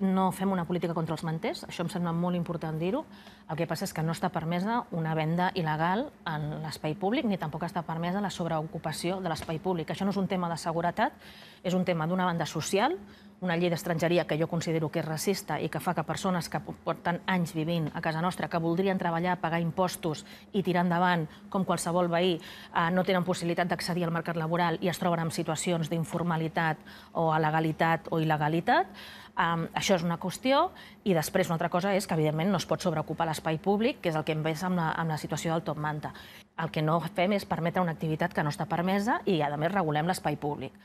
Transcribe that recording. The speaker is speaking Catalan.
no fem una política contra els manters, això em sembla molt important dir-ho. El que passa és que no està permesa una venda il·legal en l'espai públic, ni tampoc està permesa la sobreocupació de l'espai públic. Això no és un tema de seguretat, és un tema d'una banda social, una llei d'estrangeria que jo considero que és racista i que fa que persones que porten anys vivint a casa nostra, que voldrien treballar, pagar impostos i tirar endavant, com qualsevol veí, eh, no tenen possibilitat d'accedir al mercat laboral i es troben en situacions d'informalitat o legalitat o il·legalitat. Um, això és una qüestió, i després una altra cosa és que, evidentment, no es pot sobreocupar l'espai públic, que és el que hem vist amb la, amb la situació del Top Manta. El que no fem és permetre una activitat que no està permesa i, a més, regulem l'espai públic.